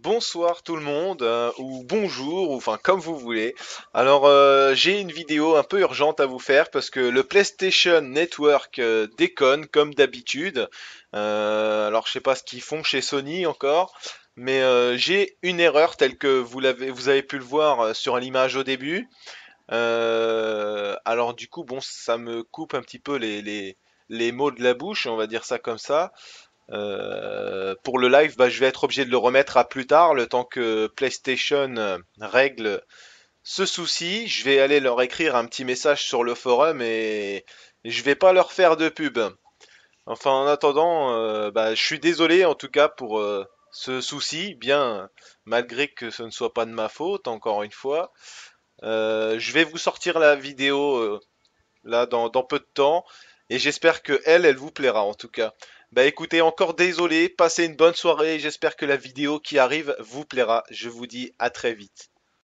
Bonsoir tout le monde, euh, ou bonjour, ou enfin comme vous voulez. Alors euh, j'ai une vidéo un peu urgente à vous faire parce que le PlayStation Network euh, déconne comme d'habitude. alors je sais pas ce qu'ils font chez Sony encore, mais j'ai une erreur telle que vous vous avez pu le voir sur l'image au début. alors du coup bon, ça me coupe un petit peu les, les, les mots de la bouche, on va dire ça comme ça. Euh, pour le live, bah, je vais être obligé de le remettre à plus tard, le temps que PlayStation euh, règle ce souci. Je vais aller leur écrire un petit message sur le forum et je vais pas leur faire de pub. Enfin, en attendant, euh, bah, je suis désolé en tout cas pour ce souci, bien malgré que ce ne soit pas de ma faute, encore une fois. je vais vous sortir la vidéo là dans, dans peu de temps. Et j'espère que elle, elle vous plaira en tout cas. Bah écoutez, encore désolé, passez une bonne soirée, j'espère que la vidéo qui arrive vous plaira. Je vous dis à très vite.